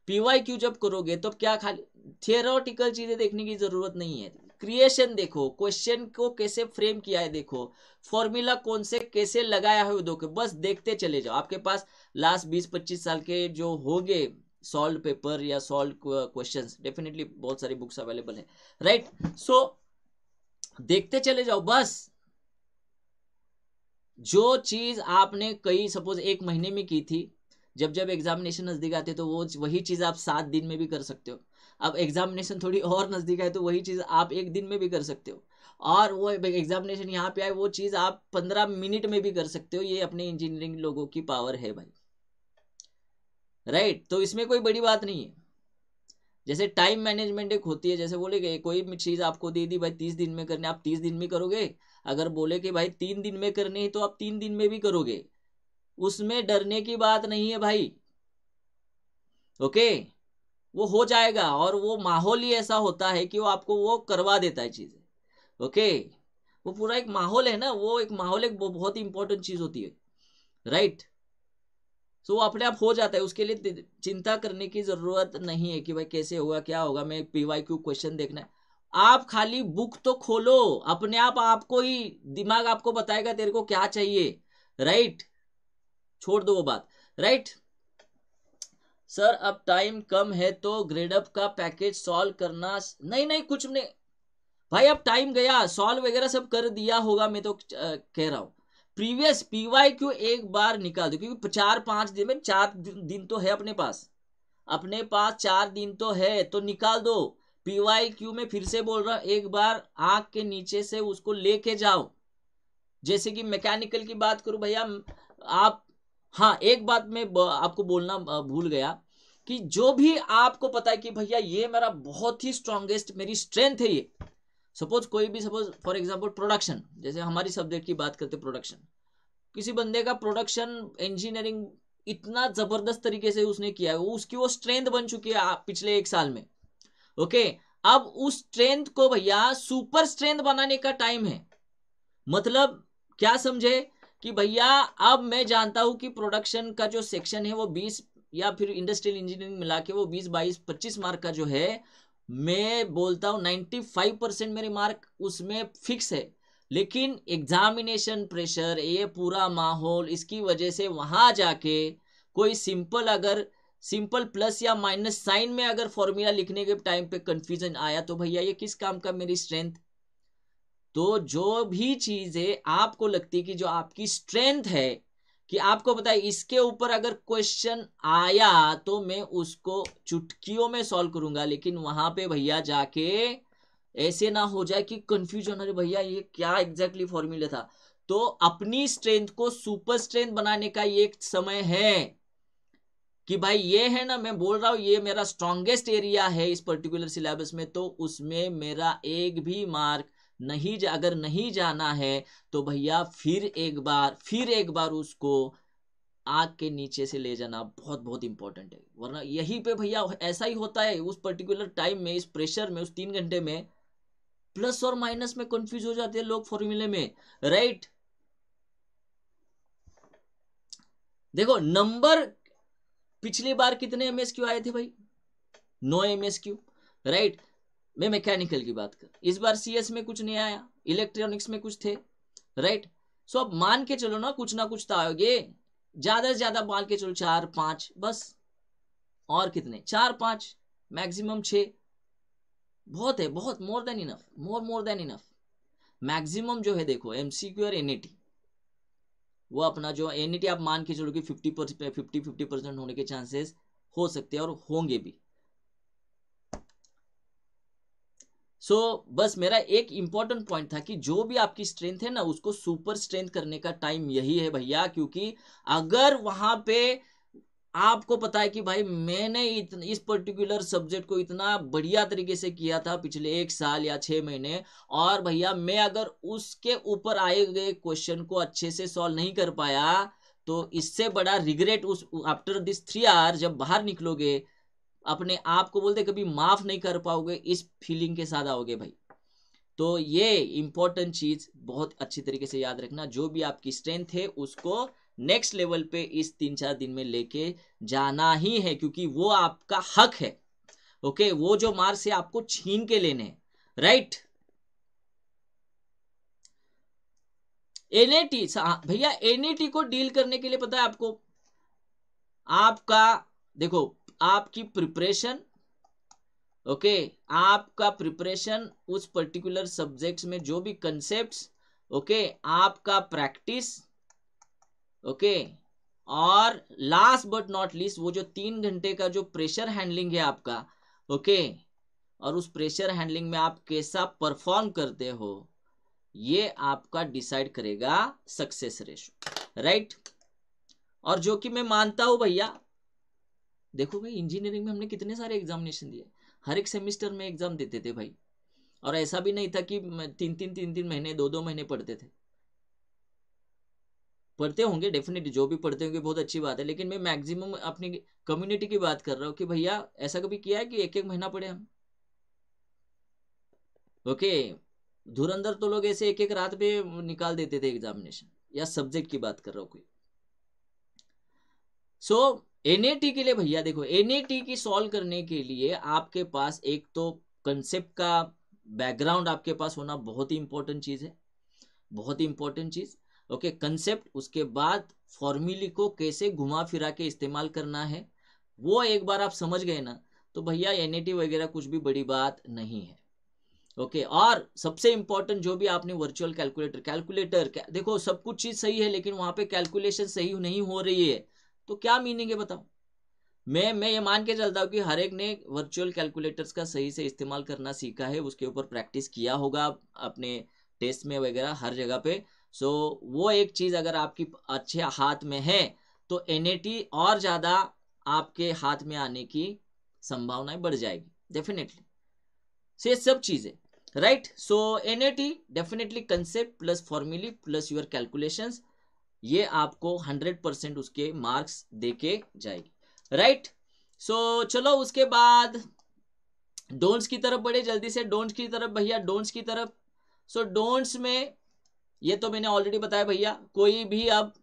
पीवाई क्यू जब करोगे तो क्या खाली थियोरटिकल चीजें देखने की जरूरत नहीं है क्रिएशन देखो क्वेश्चन को कैसे फ्रेम किया है देखो फॉर्मूला कौन से कैसे लगाया है दो के बस देखते चले जाओ आपके पास लास्ट बीस पच्चीस साल के जो हो गए सॉल्व पेपर या सॉल्व क्वेश्चन डेफिनेटली बहुत सारी बुक्स अवेलेबल है राइट right? सो so, देखते चले जाओ बस जो चीज़ आपने कई सपोज एक महीने में की थी जब जब एग्जामिनेशन नज़दीक आते तो वो वही चीज़ आप सात दिन में भी कर सकते हो अब एग्जामिनेशन थोड़ी और नज़दीक आए तो वही चीज़ आप एक दिन में भी कर सकते हो और वो एग्जामिनेशन यहाँ पे आए वो चीज़ आप पंद्रह मिनट में भी कर सकते हो ये अपने इंजीनियरिंग लोगों की पावर है भाई राइट right, तो इसमें कोई बड़ी बात नहीं है जैसे टाइम मैनेजमेंट एक होती है जैसे बोले गए कोई चीज़ आपको दे दी भाई तीस दिन में करने आप तीस दिन में करोगे अगर बोले कि भाई तीन दिन में करनी है तो आप तीन दिन में भी करोगे उसमें डरने की बात नहीं है भाई ओके वो हो जाएगा और वो माहौल ही ऐसा होता है कि वो आपको वो करवा देता है चीज़ें ओके वो पूरा एक माहौल है ना वो एक माहौल एक बहुत ही इंपॉर्टेंट चीज़ होती है राइट तो वो अपने आप हो जाता है उसके लिए चिंता करने की ज़रूरत नहीं है कि भाई कैसे होगा क्या होगा मैं पी वाई क्यू क्वेश्चन देखना है आप खाली बुक तो खोलो अपने आप आपको ही दिमाग आपको बताएगा तेरे को क्या चाहिए राइट छोड़ दो वो बात राइट सर अब टाइम कम है तो ग्रेड अप का पैकेज सॉल्व करना नहीं नहीं कुछ नहीं भाई अब टाइम गया सॉल्व वगैरह सब कर दिया होगा मैं तो कह रहा हूं प्रीवियस पीवाई क्यों एक बार निकाल दो क्योंकि चार पांच दिन में चार दिन तो है अपने पास अपने पास चार दिन तो है तो निकाल दो पीवाई क्यू में फिर से बोल रहा एक बार आंख के नीचे से उसको लेके जाओ जैसे कि मैकेनिकल की बात करूं भैया आप हाँ एक बात मैं आपको बोलना भूल गया कि जो भी आपको पता है कि भैया ये मेरा बहुत ही स्ट्रांगेस्ट मेरी स्ट्रेंथ है ये सपोज कोई भी सपोज फॉर एग्जाम्पल प्रोडक्शन जैसे हमारी सब्जेक्ट की बात करते प्रोडक्शन किसी बंदे का प्रोडक्शन इंजीनियरिंग इतना जबरदस्त तरीके से उसने किया है उसकी वो स्ट्रेंथ बन चुकी है पिछले एक साल में ओके अब उस स्ट्रेंथ को भैया सुपर स्ट्रेंथ बनाने का टाइम है मतलब क्या समझे कि भैया अब मैं जानता हूं कि प्रोडक्शन का जो सेक्शन है वो 20 या फिर इंडस्ट्रियल इंजीनियरिंग मिला के वो 20 बाईस 25 मार्क का जो है मैं बोलता हूँ 95 परसेंट मेरे मार्क उसमें फिक्स है लेकिन एग्जामिनेशन प्रेशर ये पूरा माहौल इसकी वजह से वहां जाके कोई सिंपल अगर सिंपल प्लस या माइनस साइन में अगर फॉर्मूला लिखने के टाइम पे कंफ्यूजन आया तो भैया ये किस काम का मेरी स्ट्रेंथ तो जो भी चीज है आपको लगती है कि जो आपकी स्ट्रेंथ है कि आपको पता है इसके ऊपर अगर क्वेश्चन आया तो मैं उसको चुटकियों में सॉल्व करूंगा लेकिन वहां पे भैया जाके ऐसे ना हो जाए कि कंफ्यूजन अरे भैया ये क्या एग्जैक्टली फॉर्मूला था तो अपनी स्ट्रेंथ को सुपर स्ट्रेंथ बनाने का ये एक समय है कि भाई ये है ना मैं बोल रहा हूँ ये मेरा स्ट्रांगेस्ट एरिया है इस पर्टिकुलर सिलेबस में तो उसमें मेरा एक भी मार्क नहीं जा अगर नहीं जाना है तो भैया फिर एक बार फिर एक बार उसको आग के नीचे से ले जाना बहुत बहुत इंपॉर्टेंट है वरना यही पे भैया ऐसा ही होता है उस पर्टिकुलर टाइम में इस प्रेशर में उस तीन घंटे में प्लस और माइनस में कंफ्यूज हो जाते हैं लोग फॉर्मूले में राइट देखो नंबर पिछली बार कितने एम आए थे भाई नो एम राइट मैं मैकेनिकल की बात कर इस बार एस में कुछ नहीं आया इलेक्ट्रॉनिक्स में कुछ थे राइट सो अब मान के चलो ना कुछ ना कुछ तो आओगे ज्यादा से ज्यादा मान के चलो चार पांच बस और कितने चार पांच मैक्सिमम छ बहुत है बहुत more than enough more more than enough maximum जो है देखो एमसीक्यू और एनएटी वो अपना जो एन आप मान के चलो कि fifty percent fifty fifty percent होने के चांसेस हो सकते हैं और होंगे भी सो so, बस मेरा एक इंपॉर्टेंट पॉइंट था कि जो भी आपकी स्ट्रेंथ है ना उसको सुपर स्ट्रेंथ करने का टाइम यही है भैया क्योंकि अगर वहां पे आपको पता है कि भाई मैंने इतन, इस पर्टिकुलर सब्जेक्ट को इतना बढ़िया तरीके से किया था पिछले एक साल या छः महीने और भैया मैं अगर उसके ऊपर आए गए क्वेश्चन को अच्छे से सॉल्व नहीं कर पाया तो इससे बड़ा रिग्रेट उस आफ्टर दिस थ्री आवर जब बाहर निकलोगे अपने आप को बोलते कभी माफ़ नहीं कर पाओगे इस फीलिंग के साथ आओगे भाई तो ये इंपॉर्टेंट चीज़ बहुत अच्छी तरीके से याद रखना जो भी आपकी स्ट्रेंथ है उसको नेक्स्ट लेवल पे इस तीन चार दिन में लेके जाना ही है क्योंकि वो आपका हक है ओके वो जो मार से आपको छीन के लेने राइट एनएटी भैया एनएटी को डील करने के लिए पता है आपको आपका देखो आपकी प्रिपरेशन ओके आपका प्रिपरेशन उस पर्टिकुलर सब्जेक्ट्स में जो भी कंसेप्ट्स ओके आपका प्रैक्टिस ओके और लास्ट बट नॉट लीस्ट वो जो तीन घंटे का जो प्रेशर हैंडलिंग है आपका ओके और उस प्रेशर हैंडलिंग में आप कैसा परफॉर्म करते हो ये आपका डिसाइड करेगा सक्सेस रेशो राइट और जो कि मैं मानता हूं भैया देखो भाई इंजीनियरिंग में हमने कितने सारे एग्जामिनेशन दिए हर एक सेमिस्टर में एग्जाम देते थे भाई और ऐसा भी नहीं था कि तीन तीन तीन तीन महीने दो दो महीने पढ़ते थे पढ़ते होंगे डेफिनेटली जो भी पढ़ते होंगे बहुत अच्छी बात है लेकिन मैं मैक्सिमम अपनी कम्युनिटी की बात कर रहा हूँ कि भैया ऐसा कभी किया है कि एक एक महीना पढ़े हम ओके धुरंधर तो लोग ऐसे एक एक रात पे निकाल देते थे एग्जामिनेशन या सब्जेक्ट की बात कर रहा हूँ कोई सो एन के लिए भैया देखो एन की सॉल्व करने के लिए आपके पास एक तो कंसेप्ट का बैकग्राउंड आपके पास होना बहुत ही इंपॉर्टेंट चीज़ है बहुत ही इंपॉर्टेंट चीज़ ओके कंसेप्ट उसके बाद फॉर्मूली को कैसे घुमा फिरा के इस्तेमाल करना है वो एक बार आप समझ गए ना तो भैया एन वगैरह कुछ भी बड़ी बात नहीं है ओके okay, और सबसे इंपॉर्टेंट जो भी आपने वर्चुअल कैलकुलेटर कैलकुलेटर देखो सब कुछ चीज सही है लेकिन वहां पे कैलकुलेशन सही नहीं हो रही है तो क्या मीनिंग है बताओ मैं मैं ये मान के चलता हूँ कि हर एक ने वर्चुअल कैलकुलेटर्स का सही से इस्तेमाल करना सीखा है उसके ऊपर प्रैक्टिस किया होगा अपने टेस्ट में वगैरह हर जगह पे सो so, वो एक चीज़ अगर आपकी अच्छे हाथ में है तो एन और ज़्यादा आपके हाथ में आने की संभावनाएं बढ़ जाएगी डेफिनेटली सो ये सब चीज़ें right so and definitely concept plus formulae plus your calculations ये आपको हंड्रेड परसेंट उसके मार्क्स दे के जाएगी राइट right? सो so, चलो उसके बाद डोंट्स की तरफ बढ़े जल्दी से डोंट्स की तरफ भैया डोंट्स की तरफ सो so, डोंट्स में ये तो मैंने ऑलरेडी बताया भैया कोई भी अब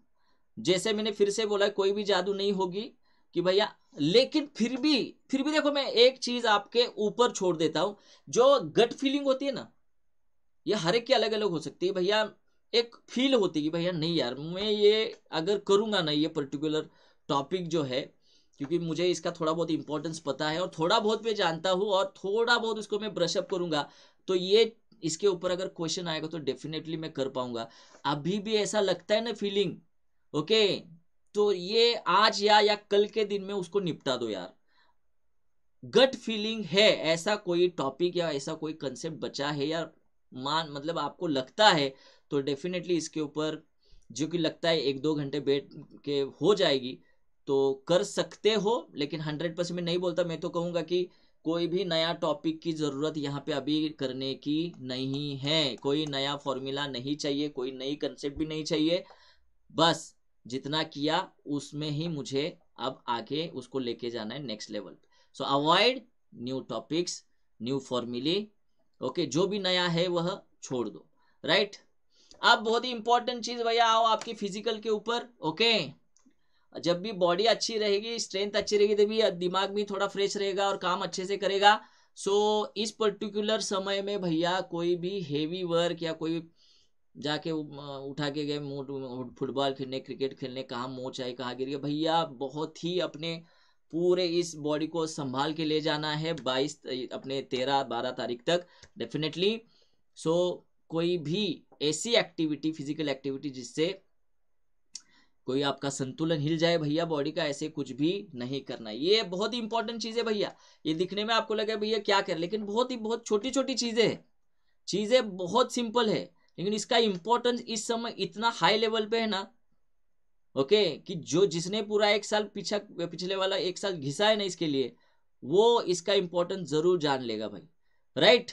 जैसे मैंने फिर से बोला कोई भी जादू नहीं होगी कि भैया लेकिन फिर भी फिर भी देखो मैं एक चीज आपके ऊपर छोड़ देता हूं जो गट फीलिंग होती है ना ये हर एक की अलग अलग हो सकती है भैया एक फील होती है कि भैया नहीं यार मैं ये अगर करूंगा ना ये पर्टिकुलर टॉपिक जो है क्योंकि मुझे इसका थोड़ा बहुत इंपॉर्टेंस पता है और थोड़ा बहुत मैं जानता हूँ और थोड़ा बहुत उसको मैं ब्रशअप करूंगा तो ये इसके ऊपर अगर क्वेश्चन आएगा तो डेफिनेटली मैं कर पाऊंगा अभी भी ऐसा लगता है ना फीलिंग ओके तो ये आज या या कल के दिन में उसको निपटा दो यार गट फीलिंग है ऐसा कोई टॉपिक या ऐसा कोई कंसेप्ट बचा है या मान मतलब आपको लगता है तो डेफिनेटली इसके ऊपर जो कि लगता है एक दो घंटे बैठ के हो जाएगी तो कर सकते हो लेकिन हंड्रेड परसेंट मैं नहीं बोलता मैं तो कहूँगा कि कोई भी नया टॉपिक की ज़रूरत यहाँ पे अभी करने की नहीं है कोई नया फॉर्मूला नहीं चाहिए कोई नई कंसेप्ट भी नहीं चाहिए बस जितना किया उसमें ही मुझे अब आगे उसको लेके जाना है नेक्स्ट लेवल पे so avoid new topics new फॉर्मूले ओके जो भी नया है वह छोड़ दो राइट right? अब बहुत ही इंपॉर्टेंट चीज भैया आओ आपकी फिजिकल के ऊपर ओके okay? जब भी बॉडी अच्छी रहेगी स्ट्रेंथ अच्छी रहेगी तभी दिमाग भी थोड़ा फ्रेश रहेगा और काम अच्छे से करेगा सो so, इस पर्टिकुलर समय में भैया कोई भी हेवी वर्क या कोई जाके उठा के गए फुटबॉल खेलने क्रिकेट खेलने कहाँ मोच आई कहाँ गिर गया भैया बहुत ही अपने पूरे इस बॉडी को संभाल के ले जाना है बाईस अपने तेरह बारह तारीख तक डेफिनेटली सो so, कोई भी ऐसी एक्टिविटी फिजिकल एक्टिविटी जिससे कोई आपका संतुलन हिल जाए भैया बॉडी का ऐसे कुछ भी नहीं करना ये बहुत ही इंपॉर्टेंट चीज़ है भैया ये दिखने में आपको लगे भैया क्या कर लेकिन बहुत ही बहुत छोटी छोटी चीज़ें हैं चीज़ें बहुत सिंपल है लेकिन इसका इंपॉर्टेंस इस समय इतना हाई लेवल पे है ना ओके कि जो जिसने पूरा एक साल पीछा पिछले वाला एक साल घिसा है ना इसके लिए वो इसका इंपॉर्टेंस जरूर जान लेगा भाई राइट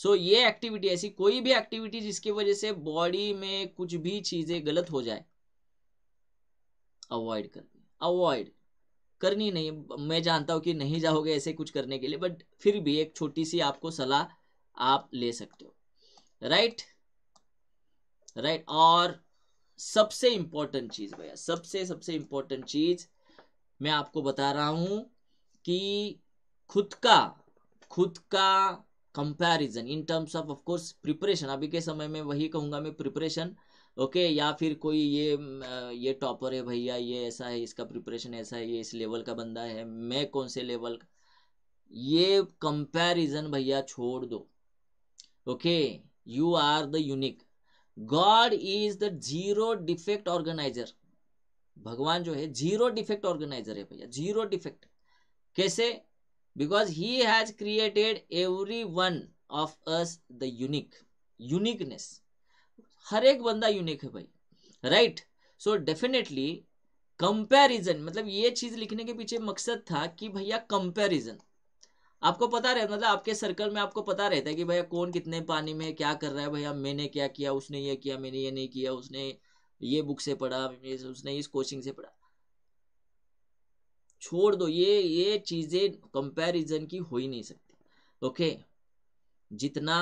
सो so, ये एक्टिविटी ऐसी कोई भी एक्टिविटी जिसकी वजह से बॉडी में कुछ भी चीज़ें गलत हो जाए अवॉइड करनी अवॉइड करनी नहीं मैं जानता हूं कि नहीं जाओगे ऐसे कुछ करने के लिए बट फिर भी एक छोटी सी आपको सलाह आप ले सकते हो राइट राइट और सबसे इंपॉर्टेंट चीज़ भैया सबसे सबसे इंपॉर्टेंट चीज़ मैं आपको बता रहा हूं कि खुद का खुद का comparison in terms of of course preparation अभी के समय में वही कहूँगा मैं प्रिपरेशन ओके okay, या फिर कोई ये ये टॉपर है भैया ये ऐसा है इसका प्रिपरेशन ऐसा है ये इस लेवल का बंदा है मैं कौन से लेवल का ये कंपैरिजन भैया छोड़ दो okay you are the unique god is the zero defect organizer भगवान जो है जीरो डिफेक्ट ऑर्गेनाइजर है भैया जीरो डिफेक्ट कैसे because he has created every one of us the unique uniqueness हर एक बंदा यूनिक है भाई राइट सो डेफिनेटली कंपेरिजन मतलब ये चीज लिखने के पीछे मकसद था कि भैया कंपेरिजन आपको पता रहे मतलब आपके सर्कल में आपको पता रहता है कि भैया कौन कितने पानी में क्या कर रहा है भैया मैंने क्या किया उसने ये किया मैंने ये नहीं किया उसने ये बुक से पढ़ा उसने इस कोचिंग से पढ़ा छोड़ दो ये ये चीज़ें कंपैरिजन की हो ही नहीं सकती ओके जितना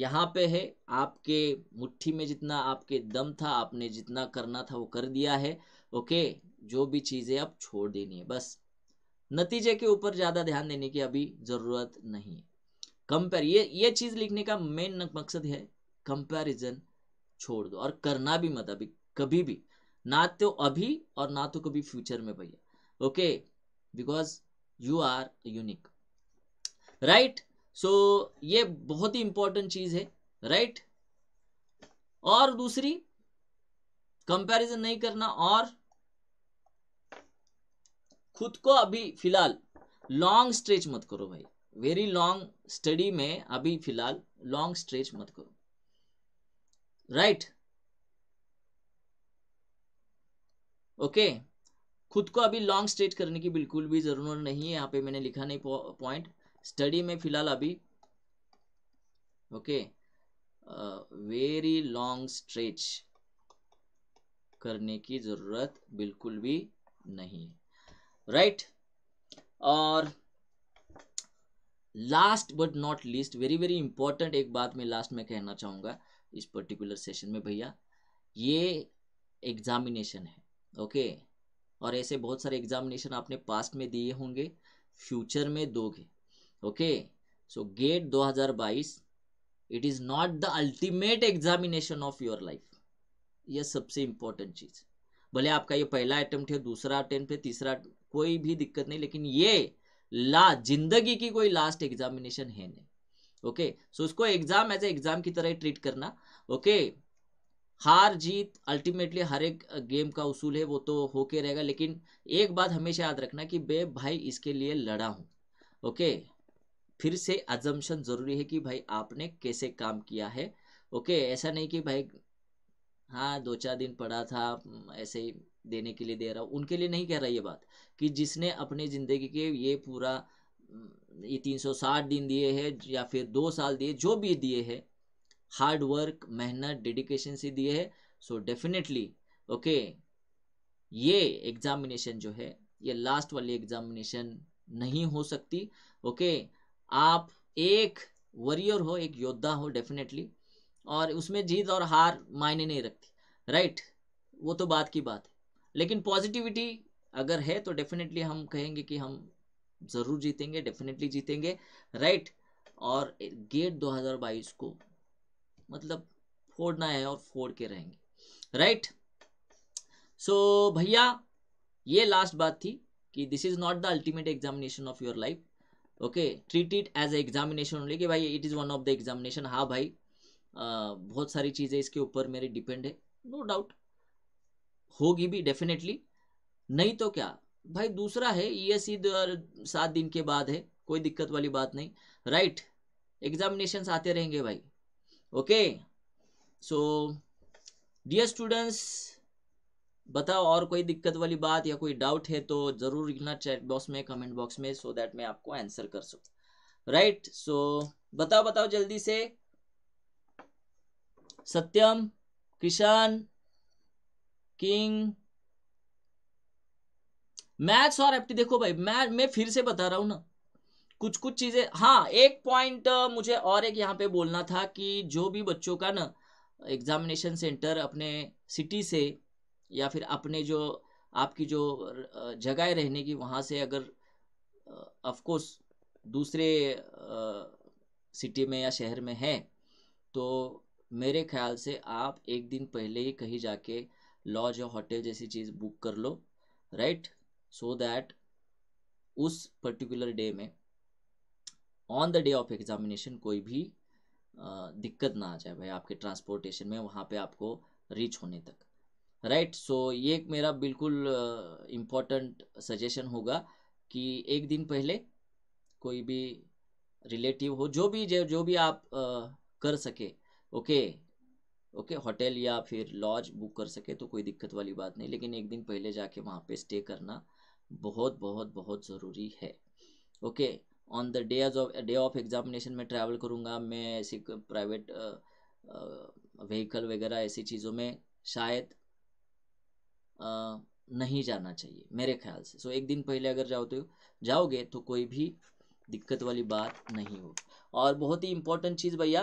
यहाँ पे है आपके मुट्ठी में जितना आपके दम था आपने जितना करना था वो कर दिया है ओके जो भी चीज़ें आप छोड़ देनी है बस नतीजे के ऊपर ज़्यादा ध्यान देने की अभी ज़रूरत नहीं है कंपेयर ये ये चीज़ लिखने का मेन मकसद है कंपैरिजन छोड़ दो और करना भी मत अभी कभी भी ना तो अभी और ना तो कभी फ्यूचर में भैया okay because you are unique right so ये बहुत ही इंपॉर्टेंट चीज है right और दूसरी कंपैरिजन नहीं करना और खुद को अभी फिलहाल लॉन्ग स्ट्रेच मत करो भाई वेरी लॉन्ग स्टडी में अभी फिलहाल लॉन्ग स्ट्रेच मत करो राइट right? Okay okay. खुद को अभी लॉन्ग स्टेट करने की बिल्कुल भी ज़रूरत नहीं है यहाँ पे मैंने लिखा नहीं पॉइंट स्टडी में फिलहाल अभी ओके वेरी लॉन्ग स्ट्रेच करने की ज़रूरत बिल्कुल भी नहीं राइट right? और last but not least very very important एक बात मैं लास्ट में कहना चाहूंगा इस पर्टिकुलर सेशन में भैया ये एग्जामिनेशन है ओके okay? और ऐसे बहुत सारे एग्जामिनेशन आपने पास्ट में दिए होंगे फ्यूचर में दोगे okay so GATE 2022 it is not the ultimate examination of your life यह सबसे इंपॉर्टेंट चीज़ भले आपका ये पहला अटेम्प्ट है दूसरा अटेम्प्ट है तीसरा कोई भी दिक्कत नहीं लेकिन ये ला जिंदगी की कोई लास्ट एग्जामिनेशन है नहीं ओके okay? सो so, उसको एग्जाम एज ए एग्जाम की तरह ट्रीट करना ओके okay? हार जीत अल्टीमेटली हर एक गेम का उसूल है वो तो होके रहेगा लेकिन एक बात हमेशा याद रखना कि बे भाई इसके लिए लड़ा हूँ ओके फिर से अजम्पन ज़रूरी है कि भाई आपने कैसे काम किया है ओके ऐसा नहीं कि भाई हाँ दो चार दिन पड़ा था ऐसे ही देने के लिए दे रहा हूँ उनके लिए नहीं कह रहा ये बात कि जिसने अपनी ज़िंदगी के ये पूरा ये साठ दिन दिए है या फिर दो साल दिए जो भी दिए हैं हार्ड वर्क मेहनत डेडिकेशन से दिए है सो डेफिनेटली ओके ये एग्जामिनेशन जो है ये लास्ट वाली एग्जामिनेशन नहीं हो सकती ओके okay? आप एक वरियर हो एक योद्धा हो डेफिनेटली और उसमें जीत और हार मायने नहीं रखती राइट वो तो बात की बात है लेकिन पॉजिटिविटी अगर है तो डेफिनेटली हम कहेंगे कि हम ज़रूर जीतेंगे डेफिनेटली जीतेंगे राइट और गेट 2022 को मतलब फोड़ना है और फोड़ के रहेंगे राइट सो भैया ये लास्ट बात थी कि this is not the ultimate examination of your life okay treat it as examination only कि भाई it is one of the examination हाँ भाई आ, बहुत सारी चीज़ें इसके ऊपर मेरे डिपेंड है नो डाउट होगी भी डेफिनेटली नहीं तो क्या भाई दूसरा है ई e एस सात दिन के बाद है कोई दिक्कत वाली बात नहीं राइट एग्जामिनेशन आते रहेंगे भाई okay so dear students बताओ और कोई दिक्कत वाली बात या कोई डाउट है तो जरूर लिखना चैट बॉक्स में कमेंट बॉक्स में सो so दैट मैं आपको आंसर कर सकूं राइट सो बताओ बताओ जल्दी से सत्यम किशन किंग मैथ्स और एप्टी देखो भाई मैं मैं फिर से बता रहा हूं ना कुछ कुछ चीज़ें हाँ एक पॉइंट मुझे और एक यहाँ पे बोलना था कि जो भी बच्चों का ना एग्जामिनेशन सेंटर अपने सिटी से या फिर अपने जो आपकी जो जगह रहने की वहाँ से अगर ऑफकोर्स दूसरे सिटी में या शहर में है तो मेरे ख्याल से आप एक दिन पहले ही कहीं जाके लॉज या होटल जैसी चीज़ बुक कर लो राइट सो दैट उस पर्टिकुलर डे में on the day of examination कोई भी दिक्कत ना आ जाए भाई आपके ट्रांसपोर्टेशन में वहाँ पे आपको रीच होने तक राइट right? सो so, ये मेरा बिल्कुल इम्पोर्टेंट सजेशन होगा कि एक दिन पहले कोई भी रिलेटिव हो जो भी जो भी आप uh, कर सके ओके ओके होटल या फिर लॉज बुक कर सके तो कोई दिक्कत वाली बात नहीं लेकिन एक दिन पहले जाके वहाँ पे स्टे करना बहुत बहुत बहुत ज़रूरी है okay on the days of day of examination में ट्रैवल करूँगा मैं ऐसी प्राइवेट व्हीकल वगैरह ऐसी चीज़ों में शायद आ, नहीं जाना चाहिए मेरे ख्याल से सो so, एक दिन पहले अगर जाओ तो जाओगे तो कोई भी दिक्कत वाली बात नहीं हो और बहुत ही इम्पोर्टेंट चीज़ भैया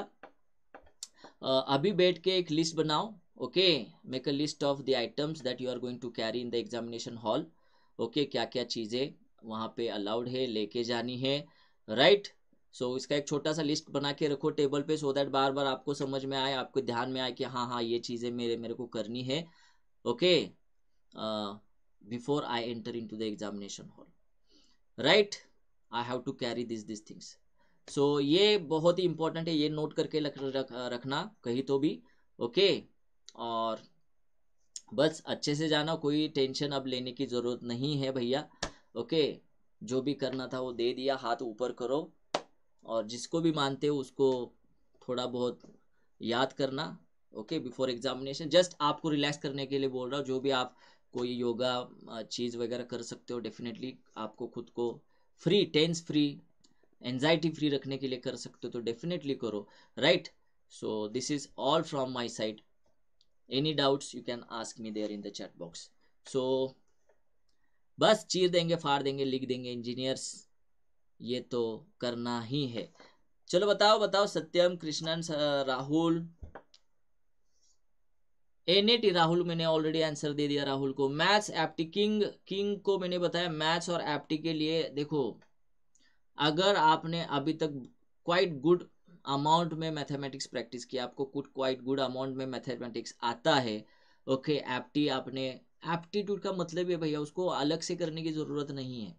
अभी बैठ के एक लिस्ट बनाओ okay make a list of the items that you are going to carry in the examination hall okay क्या क्या चीज़ें वहाँ पे अलाउड है लेके जानी है राइट सो इसका एक छोटा सा लिस्ट बना के रखो टेबल पे सो दैट बार बार आपको समझ में आए आपको ध्यान में आए कि हाँ हाँ ये चीज़ें मेरे मेरे को करनी है okay before I enter into the examination hall right I have to carry this this things so ये बहुत ही इंपॉर्टेंट है ये नोट करके रख, रख, रखना कहीं तो भी ओके okay? और बस अच्छे से जाना कोई टेंशन अब लेने की ज़रूरत नहीं है भैया ओके okay? जो भी करना था वो दे दिया हाथ ऊपर करो और जिसको भी मानते हो उसको थोड़ा बहुत याद करना ओके बिफोर एग्जामिनेशन जस्ट आपको रिलैक्स करने के लिए बोल रहा हूँ जो भी आप कोई योगा चीज़ वगैरह कर सकते हो डेफिनेटली आपको खुद को free tense free anxiety free रखने के लिए कर सकते हो तो डेफिनेटली करो right so this is all from my side any doubts you can ask me there in the chat box so बस चीर देंगे फाड़ देंगे लिख देंगे इंजीनियर्स ये तो करना ही है चलो बताओ बताओ सत्यम कृष्णन राहुल एनएटी राहुल मैंने ऑलरेडी आंसर दे दिया राहुल को मैथ्स एप्टी किंग किंग को मैंने बताया मैथ्स और एप्टी के लिए देखो अगर आपने अभी तक क्वाइट गुड अमाउंट में मैथमेटिक्स प्रैक्टिस किया आपको कुछ क्वाइट गुड अमाउंट में मैथमेटिक्स आता है ओके okay, एप्टी आपने एप्टीट्यूड का मतलब है भैया उसको अलग से करने की ज़रूरत नहीं है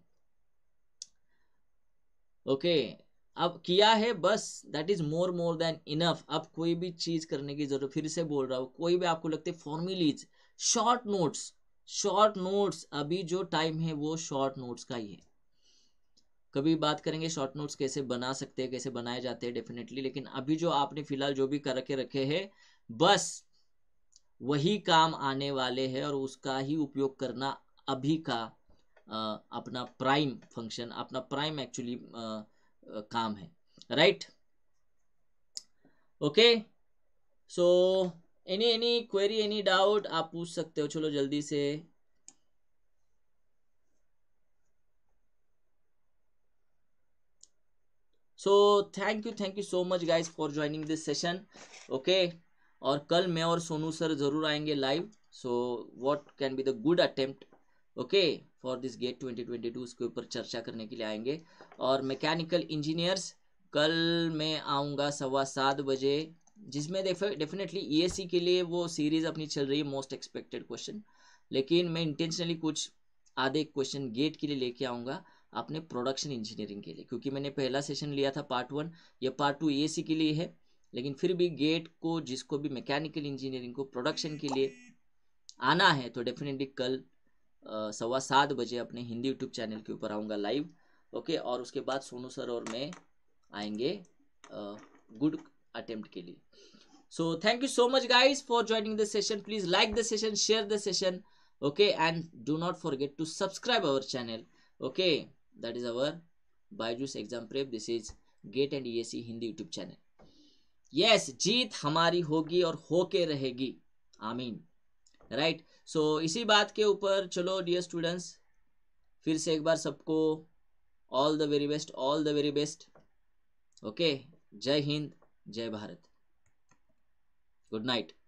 ओके okay, अब किया है बस that is more more than enough अब कोई भी चीज़ करने की ज़रूरत फिर से बोल रहा हूं कोई भी आपको लगते formulae short notes short notes अभी जो टाइम है वो शॉर्ट नोट्स का ही है कभी बात करेंगे शॉर्ट नोट्स कैसे बना सकते हैं कैसे बनाए जाते हैं डेफिनेटली लेकिन अभी जो आपने फिलहाल जो भी करके रखे हैं बस वही काम आने वाले हैं और उसका ही उपयोग करना अभी का अपना प्राइम फंक्शन अपना प्राइम एक्चुअली काम है right okay so any any query any doubt आप पूछ सकते हो चलो जल्दी से so thank you thank you so much guys for joining this session okay और कल मैं और सोनू सर जरूर आएंगे live so what can be the good attempt okay for this GATE 2022 उसके ऊपर चर्चा करने के लिए आएंगे और मैकेनिकल इंजीनियर्स कल मैं आऊँगा सवा सात बजे जिसमें डेफिनेटली सी के लिए वो सीरीज़ अपनी चल रही है मोस्ट एक्सपेक्टेड क्वेश्चन लेकिन मैं इंटेंशनली कुछ आधे क्वेश्चन गेट के लिए लेके आऊँगा अपने प्रोडक्शन इंजीनियरिंग के लिए क्योंकि मैंने पहला सेशन लिया था पार्ट वन ये पार्ट टू ए के लिए है लेकिन फिर भी गेट को जिसको भी मैकेनिकल इंजीनियरिंग को प्रोडक्शन के लिए आना है तो डेफिनेटली कल सवा सात बजे अपने हिंदी यूट्यूब चैनल के ऊपर आऊँगा लाइव ओके और उसके बाद सोनू सर और मैं आएंगे गुड अटेम्प्ट के लिए so thank you so much guys for joining the session please like the session share the session okay and do not forget to subscribe our channel okay that is our byju's exam prep this is gate and C Hindi YouTube channel yes जीत हमारी होगी और होके रहेगी आमीन right so इसी बात के ऊपर चलो डियर स्टूडेंट्स फिर से एक बार सबको all the very best all the very best okay जय हिंद जय भारत गुड नाइट